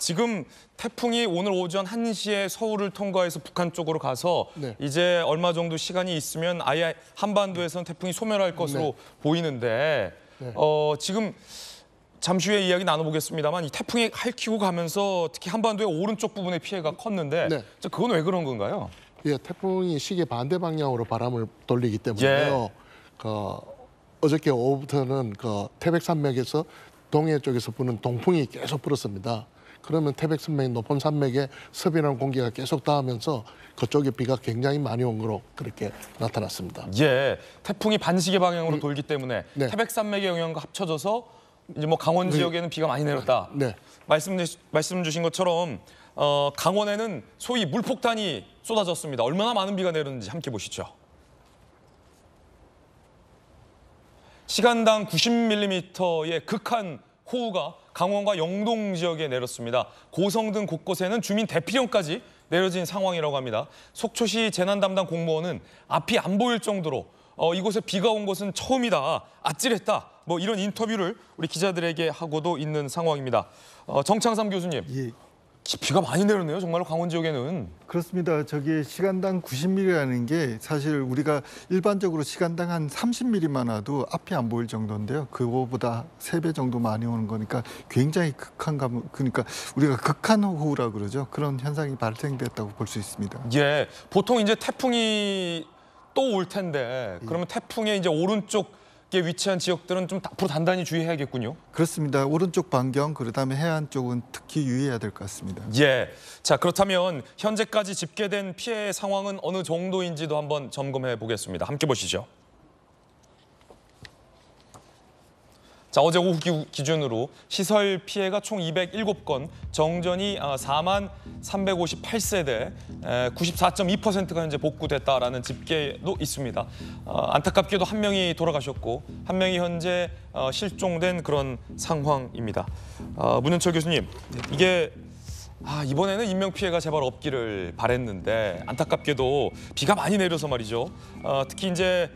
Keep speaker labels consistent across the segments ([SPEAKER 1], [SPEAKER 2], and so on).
[SPEAKER 1] 지금 태풍이 오늘 오전 1시에 서울을 통과해서 북한 쪽으로 가서 네. 이제 얼마 정도 시간이 있으면 아예 한반도에서는 태풍이 소멸할 것으로 네. 보이는데 네. 어, 지금 잠시 후에 이야기 나눠보겠습니다만 이 태풍이 핥히고 가면서 특히 한반도의 오른쪽 부분의 피해가 컸는데 네. 그건 왜 그런 건가요? 예, 태풍이
[SPEAKER 2] 시계 반대 방향으로 바람을 돌리기 때문에요. 예. 그, 어저께 오후부터는 그 태백산맥에서 동해 쪽에서 부는 동풍이 계속 불었습니다. 그러면 태백 산맥, 높은 산맥에 습이라는 공기가 계속 닿으면서 그쪽에 비가 굉장히 많이 온 거로 그렇게 나타났습니다.
[SPEAKER 1] 예, 태풍이 반시계 방향으로 음, 돌기 때문에 네. 태백 산맥의 영향과 합쳐져서 이제 뭐 강원 네. 지역에는 네. 비가 많이 내렸다. 네. 말씀 말씀 주신 것처럼 어, 강원에는 소위 물폭탄이 쏟아졌습니다. 얼마나 많은 비가 내렸는지 함께 보시죠. 시간당 90mm의 극한 호우가 강원과 영동 지역에 내렸습니다. 고성 등 곳곳에는 주민 대피령까지 내려진 상황이라고 합니다. 속초시 재난 담당 공무원은 앞이 안 보일 정도로 어, 이곳에 비가 온 것은 처음이다, 아찔했다, 뭐 이런 인터뷰를 우리 기자들에게 하고도 있는 상황입니다. 어, 정창삼 교수님, 예. 비가 많이 내렸네요. 정말로 강원 지역에는. 그렇습니다. 저기 시간당 90mm라는
[SPEAKER 3] 게 사실 우리가 일반적으로 시간당 한 30mm만 와도 앞이 안 보일 정도인데요. 그거보다 3배 정도 많이 오는 거니까 굉장히 극한 감 그러니까 우리가 극한 호우라 그러죠. 그런 현상이 발생됐다고 볼 수 있습니다.
[SPEAKER 1] 예. 보통 이제 태풍이 또 올 텐데 예. 그러면 태풍의 이제 오른쪽 밖에 위치한 지역들은 좀 앞으로 단단히 주의해야겠군요.
[SPEAKER 3] 그렇습니다. 오른쪽 반경 그다음에 해안 쪽은 특히 유의해야 될 것 같습니다.
[SPEAKER 1] 예. 자 그렇다면 현재까지 집계된 피해 상황은 어느 정도인지도 한번 점검해 보겠습니다. 함께 보시죠. 자, 어제 오후 기준으로 시설 피해가 총 207건, 정전이 4만 358세대, 94.2%가 현재 복구됐다라는 집계도 있습니다. 어, 안타깝게도 한 명이 돌아가셨고 한 명이 현재 어, 실종된 그런 상황입니다. 어, 문현철 교수님, 이게 아, 이번에는 인명피해가 제발 없기를 바랬는데 안타깝게도 비가 많이 내려서 말이죠. 특히 이제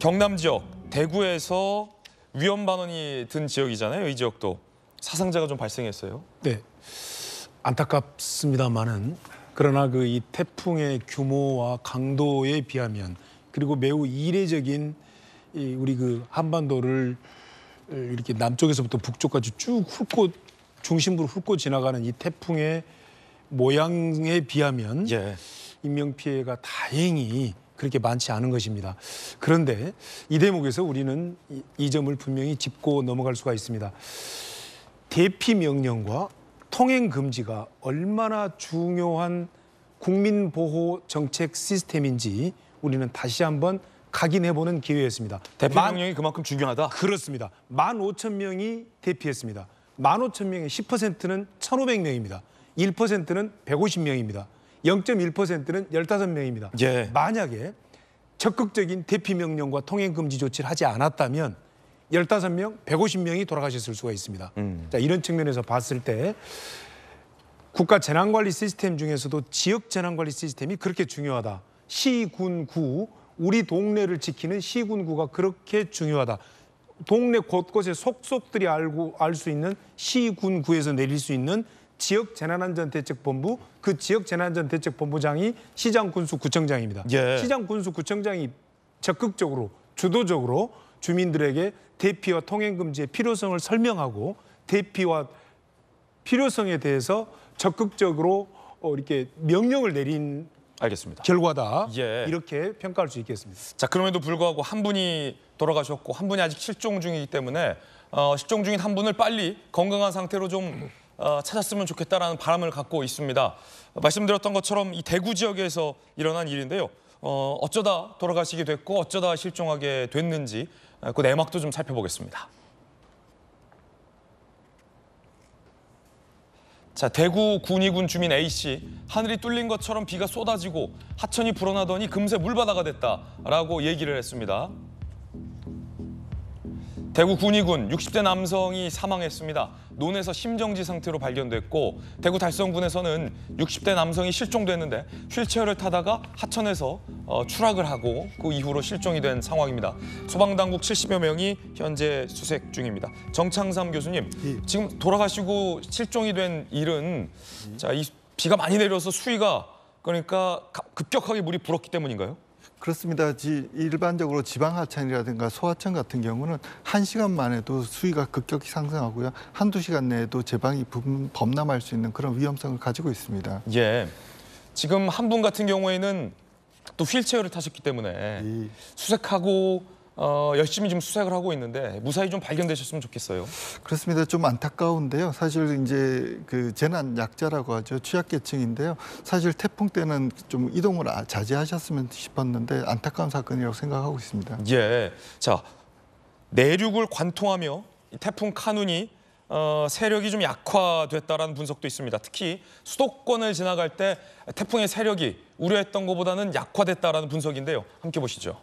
[SPEAKER 1] 경남 지역, 대구에서 위험 반원이 든 지역이잖아요. 이 지역도 사상자가 좀 발생했어요.
[SPEAKER 4] 네, 안타깝습니다만은 그러나 그 이 태풍의 규모와 강도에 비하면 그리고 매우 이례적인 이 우리 그 한반도를 이렇게 남쪽에서부터 북쪽까지 쭉 훑고 중심부로 훑고 지나가는 이 태풍의 모양에 비하면 예. 인명 피해가 다행히 그렇게 많지 않은 것입니다. 그런데 이 대목에서 우리는 이, 점을 분명히 짚고 넘어갈 수가 있습니다. 대피 명령과 통행 금지가 얼마나 중요한 국민 보호 정책 시스템인지 우리는 다시 한번 각인해보는 기회였습니다. 대피 명령이 그만큼 중요하다? 그렇습니다. 만 오천 명이 대피했습니다. 만 오천 0 0명의 10%는 1,500명입니다. 1%는 150명입니다. 0.1%는 15명입니다. 예. 만약에 적극적인 대피 명령과 통행 금지 조치를 하지 않았다면 15명, 150명이 돌아가셨을 수가 있습니다. 음. 자, 이런 측면에서 봤을 때 국가 재난관리 시스템 중에서도 지역 재난관리 시스템이 그렇게 중요하다. 시, 군, 구, 우리 동네를 지키는 시, 군, 구가 그렇게 중요하다. 동네 곳곳에 속속들이 알고 알 수 있는 시, 군, 구에서 내릴 수 있는 지역 재난안전대책본부 그 지역 재난안전대책본부장이 시장 군수 구청장입니다. 예. 시장 군수 구청장이 적극적으로 주도적으로 주민들에게 대피와 통행 금지의 필요성을 설명하고 대피와 필요성에 대해서 적극적으로 어 이렇게 명령을 내린 알겠습니다. 결과다. 예. 이렇게 평가할 수 있겠습니다.
[SPEAKER 1] 자 그럼에도 불구하고 한 분이 돌아가셨고 한 분이 아직 실종 중이기 때문에 어, 실종 중인 한 분을 빨리 건강한 상태로 좀 어, 찾았으면 좋겠다라는 바람을 갖고 있습니다. 말씀드렸던 것처럼 이 대구 지역에서 일어난 일인데요. 어, 어쩌다 돌아가시게 됐고 어쩌다 실종하게 됐는지 어, 그 내막도 좀 살펴보겠습니다. 자, 대구 군위군 주민 A씨, 하늘이 뚫린 것처럼 비가 쏟아지고 하천이 불어나더니 금세 물바다가 됐다라고 얘기를 했습니다. 대구 군위군 60대 남성이 사망했습니다. 논에서 심정지 상태로 발견됐고 대구 달성군에서는 60대 남성이 실종됐는데 휠체어를 타다가 하천에서 어, 추락을 하고 그 이후로 실종이 된 상황입니다. 소방당국 70여 명이 현재 수색 중입니다. 정창삼 교수님, 예. 지금 돌아가시고 실종이 된 일은 자, 이 비가 많이 내려서 수위가 그러니까 급격하게 물이 불었기 때문인가요?
[SPEAKER 3] 그렇습니다. 일반적으로 지방하천이라든가 소하천 같은 경우는 한시간 만에도 수위가 급격히 상승하고요. 한두 시간 내에도 제방이 범람할 수 있는 그런 위험성을 가지고 있습니다.
[SPEAKER 1] 예. 지금 한 분 같은 경우에는 또 휠체어를 타셨기 때문에 예. 수색하고 어, 열심히 지금 수색을 하고 있는데 무사히 좀 발견되셨으면 좋겠어요.
[SPEAKER 3] 그렇습니다. 좀 안타까운데요. 사실 이제 그 재난 약자라고 하죠. 취약계층인데요. 사실 태풍 때는 좀 이동을 아, 자제하셨으면 싶었는데 안타까운 사건이라고 생각하고 있습니다.
[SPEAKER 1] 예. 자, 내륙을 관통하며 태풍 카눈이 어, 세력이 좀 약화됐다라는 분석도 있습니다. 특히 수도권을 지나갈 때 태풍의 세력이 우려했던 것보다는 약화됐다라는 분석인데요. 함께 보시죠.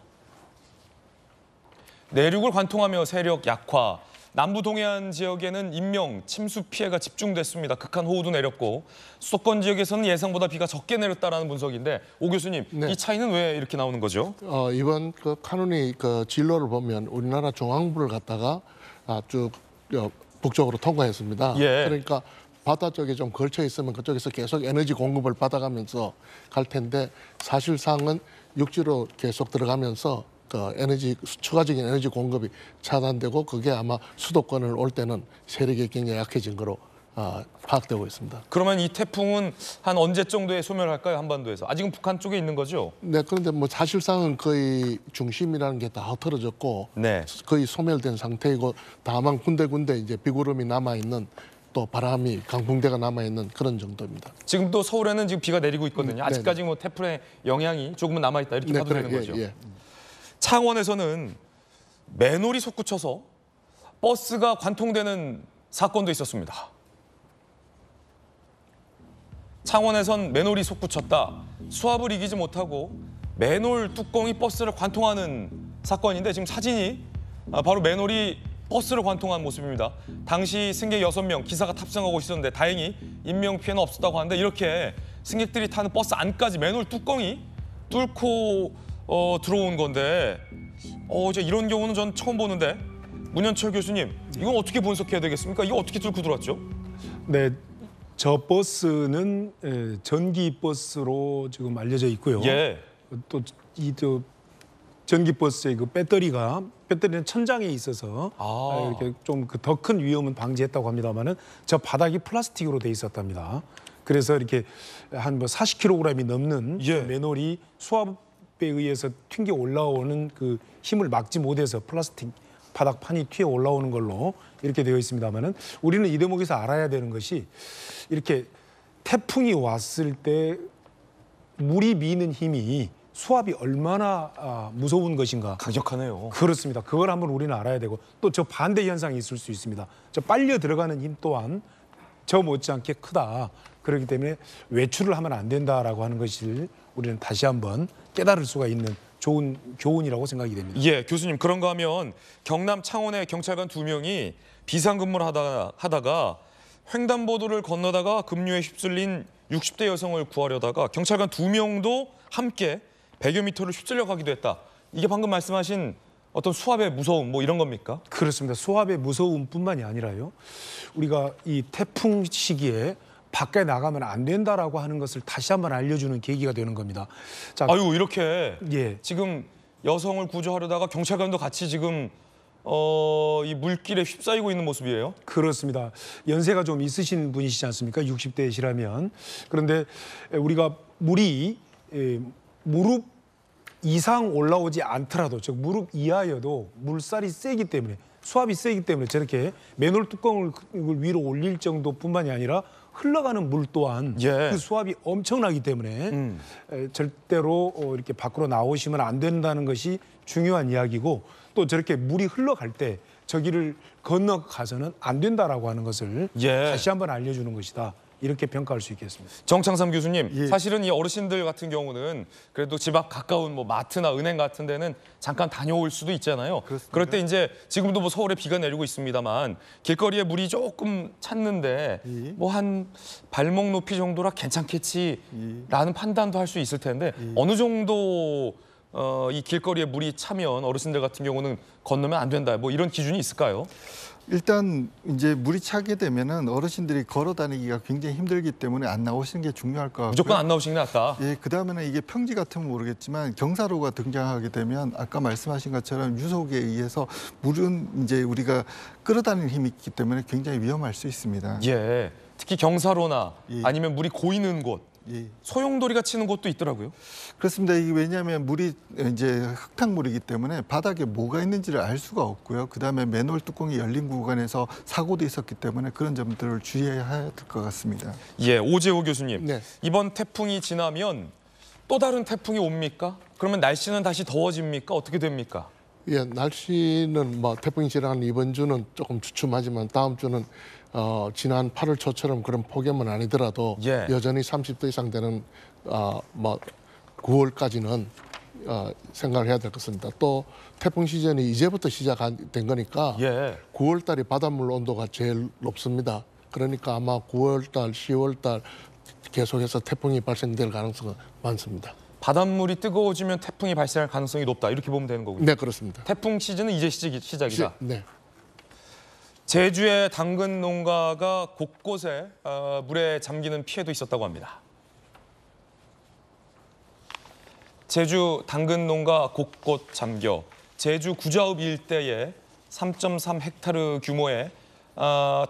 [SPEAKER 1] 내륙을 관통하며 세력 약화, 남부 동해안 지역에는 인명, 침수 피해가 집중됐습니다. 극한 호우도 내렸고 수도권 지역에서는 예상보다 비가 적게 내렸다라는 분석인데 오 교수님 네. 이 차이는 왜 이렇게 나오는 거죠?
[SPEAKER 2] 어, 이번 그카누이그 진로를 보면 우리나라 중앙부를 갔다가 아, 쭉 어, 북쪽으로 통과했습니다. 예. 그러니까 바다 쪽에 좀 걸쳐 있으면 그쪽에서 계속 에너지 공급을 받아가면서 갈 텐데 사실상은 육지로 계속 들어가면서 그 에너지 추가적인 에너지 공급이 차단되고 그게 아마 수도권을 올 때는 세력이 굉장히 약해진 거로 아, 파악되고 있습니다.
[SPEAKER 1] 그러면 이 태풍은 한 언제 정도에 소멸할까요? 한반도에서. 아직은 북한 쪽에 있는 거죠?
[SPEAKER 2] 네, 그런데 뭐 사실상은 거의 중심이라는 게다흐트러졌고 네. 거의 소멸된 상태이고 다만 군데군데 이제 비구름이 남아있는 또 바람이 강풍대가 남아있는
[SPEAKER 1] 그런 정도입니다. 지금 도 서울에는 지금 비가 내리고 있거든요. 음, 아직까지 뭐 태풍의 영향이 조금은 남아있다 이렇게 네, 봐도 그래, 되는 예, 거죠? 예, 예. 창원에서는 맨홀이 솟구쳐서 버스가 관통되는 사건도 있었습니다. 창원에선 매놀이 솟구쳤다. 수압을 이기지 못하고 매놀 뚜껑이 버스를 관통하는 사건인데 지금 사진이 아, 바로 매놀이 버스를 관통한 모습입니다. 당시 승객 여명 기사가 탑승하고 있었는데 다행히 인명피해는 없었다고 하는데 이렇게 승객들이 타는 버스 안까지 매놀 뚜껑이 뚫고 어, 들어온 건데 어, 이제 이런 경우는 전 처음 보는데 문현철 교수님 이건 어떻게 분석해야 되겠습니까? 이거 어떻게 뚫고 들어왔죠?
[SPEAKER 4] 네, 저 버스는 예, 전기 버스로 지금 알려져 있고요. 예. 또이 저 전기 버스의 그 배터리가 배터리는 천장에 있어서 아. 아 이렇게 좀더큰 그 위험은 방지했다고 합니다만은 저 바닥이 플라스틱으로 돼 있었답니다. 그래서 이렇게 한뭐 40kg이 넘는 예. 그 맨홀이 수압 에 의해서 튕겨 올라오는 그 힘을 막지 못해서 플라스틱 바닥판이 튀어 올라오는 걸로 이렇게 되어 있습니다만은 우리는 이 대목에서 알아야 되는 것이 이렇게 태풍이 왔을 때 물이 미는 힘이 수압이 얼마나 아, 무서운 것인가. 강력하네요. 그렇습니다. 그걸 한번 우리는 알아야 되고 또 저 반대 현상이 있을 수 있습니다. 저 빨려 들어가는 힘 또한 저 못지않게 크다. 그렇기 때문에 외출을 하면 안 된다라고 하는 것을 우리는 다시 한번 깨달을 수가 있는 좋은 교훈이라고 생각이 됩니다.
[SPEAKER 1] 예, 교수님 그런가 하면 경남 창원의 경찰관 두 명이 비상근무를 하다, 하다가 횡단보도를 건너다가 급류에 휩쓸린 60대 여성을 구하려다가 경찰관 두 명도 함께 100여 미터를 휩쓸려 가기도 했다. 이게 방금 말씀하신 어떤 수압의 무서움 뭐 이런 겁니까? 그렇습니다.
[SPEAKER 4] 수압의 무서움뿐만이 아니라요. 우리가 이 태풍 시기에 밖에 나가면 안 된다라고 하는 것을 다시 한번 알려주는 계기가 되는 겁니다. 자, 아유 이렇게
[SPEAKER 1] 예. 지금 여성을 구조하려다가 경찰관도 같이 지금 어, 이 물길에 휩싸이고 있는 모습이에요?
[SPEAKER 4] 그렇습니다. 연세가 좀 있으신 분이시지 않습니까? 60대시라면. 그런데 우리가 물이 에, 예, 무릎 이상 올라오지 않더라도 즉 무릎 이하여도 물살이 세기 때문에 수압이 세기 때문에 저렇게 맨홀 뚜껑을 그, 위로 올릴 정도뿐만이 아니라 흘러가는 물 또한 예. 그 수압이 엄청나기 때문에 음. 에, 절대로 어, 이렇게 밖으로 나오시면 안 된다는 것이 중요한 이야기고 또 저렇게 물이 흘러갈 때 저기를 건너가서는 안 된다라고 하는 것을 예. 다시 한번 알려주는 것이다. 이렇게 평가할 수 있겠습니다. 정창삼 교수님,
[SPEAKER 1] 예. 사실은 이 어르신들 같은 경우는 그래도 집 앞 가까운 뭐 마트나 은행 같은 데는 잠깐 다녀올 수도 있잖아요. 그렇습니까? 그럴 때 이제 지금도 뭐 서울에 비가 내리고 있습니다만 길거리에 물이 조금 찼는데 예. 뭐한 발목 높이 정도라 괜찮겠지라는 예. 판단도 할 수 있을 텐데 예. 어느 정도 어, 이 길거리에 물이 차면 어르신들 같은 경우는 건너면 안 된다. 뭐 이런 기준이 있을까요?
[SPEAKER 3] 일단 이제 물이 차게 되면은 어르신들이 걸어 다니기가 굉장히 힘들기 때문에 안 나오시는 게 중요할 것같고 무조건
[SPEAKER 1] 안 나오시는 게 낫다.
[SPEAKER 3] 예, 그다음에는 이게 평지 같으면 모르겠지만 경사로가 등장하게 되면 아까 말씀하신 것처럼 유속에 의해서 물은 이제 우리가 끌어다니는 힘이 있기 때문에 굉장히 위험할 수 있습니다.
[SPEAKER 1] 예. 특히 경사로나 예. 아니면 물이 고이는 곳 예. 소용돌이가 치는 곳도 있더라고요. 그렇습니다. 이게 왜냐하면
[SPEAKER 3] 물이 이제 흙탕물이기 때문에 바닥에 뭐가 있는지를 알 수가 없고요. 그다음에 맨홀 뚜껑이 열린 구간에서 사고도 있었기 때문에 그런 점들을 주의해야 될 것 같습니다.
[SPEAKER 1] 예, 오재호 교수님. 네. 이번 태풍이 지나면 또 다른 태풍이 옵니까? 그러면 날씨는 다시 더워집니까? 어떻게 됩니까?
[SPEAKER 2] 예, 날씨는 뭐 태풍이 지나는 이번 주는 조금 주춤하지만 다음 주는 어, 지난 8월 초처럼 그런 폭염은 아니더라도 예. 여전히 30도 이상 되는 어, 뭐 9월까지는 어, 생각을 해야 될것입니다또 태풍 시즌이 이제부터 시작된 거니까 예. 9월 달이 바닷물 온도가 제일 높습니다. 그러니까 아마 9월 달, 10월 달 계속해서
[SPEAKER 1] 태풍이 발생될 가능성은 많습니다. 바닷물이 뜨거워지면 태풍이 발생할 가능성이 높다 이렇게 보면 되는 거군요. 네 그렇습니다. 태풍 시즌은 이제 시작이, 시작이다. 시, 네. 제주의 당근 농가가 곳곳에 어, 물에 잠기는 피해도 있었다고 합니다. 제주 당근 농가 곳곳 잠겨 제주 구좌읍 일대에 3.3 헥타르 규모의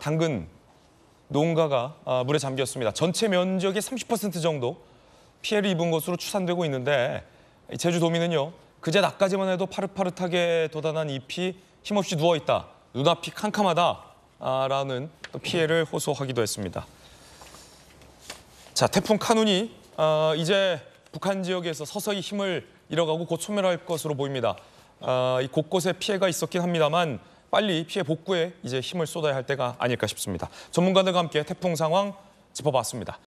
[SPEAKER 1] 당근 어, 농가가 어, 물에 잠겼습니다. 전체 면적의 30% 정도 피해를 입은 것으로 추산되고 있는데 제주도민은요. 그제 낮까지만 해도 파릇파릇하게 돋아난 잎이 힘없이 누워있다. 눈앞이 캄캄하다라는 피해를 호소하기도 했습니다. 자, 태풍 카눈이 어, 이제 북한 지역에서 서서히 힘을 잃어가고 곧 소멸할 것으로 보입니다. 어, 곳곳에 피해가 있었긴 합니다만 빨리 피해 복구에 이제 힘을 쏟아야 할 때가 아닐까 싶습니다. 전문가들과 함께 태풍 상황 짚어봤습니다.